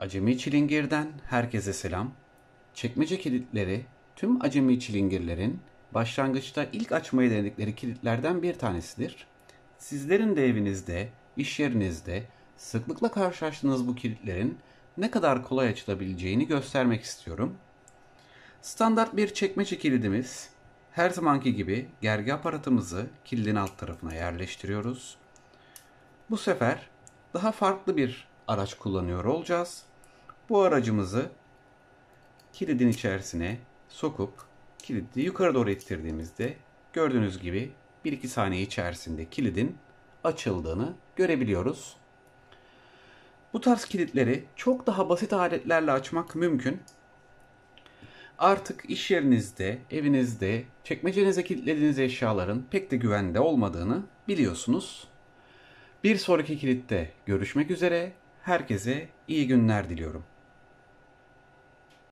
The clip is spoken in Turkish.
Acemi Çilingir'den herkese selam. Çekmece kilitleri tüm acemi çilingirlerin başlangıçta ilk açmayı denedikleri kilitlerden bir tanesidir. Sizlerin de evinizde, iş yerinizde sıklıkla karşılaştığınız bu kilitlerin ne kadar kolay açılabileceğini göstermek istiyorum. Standart bir çekmece kilidimiz. Her zamanki gibi gergi aparatımızı kilidin alt tarafına yerleştiriyoruz. Bu sefer daha farklı bir araç kullanıyor olacağız. Bu aracımızı kilidin içerisine sokup kilidi yukarı doğru ittirdiğimizde gördüğünüz gibi 1-2 saniye içerisinde kilidin açıldığını görebiliyoruz. Bu tarz kilitleri çok daha basit aletlerle açmak mümkün. Artık iş yerinizde, evinizde, çekmecenize kilitlediğiniz eşyaların pek de güvende olmadığını biliyorsunuz. Bir sonraki kilitte görüşmek üzere. Herkese iyi günler diliyorum.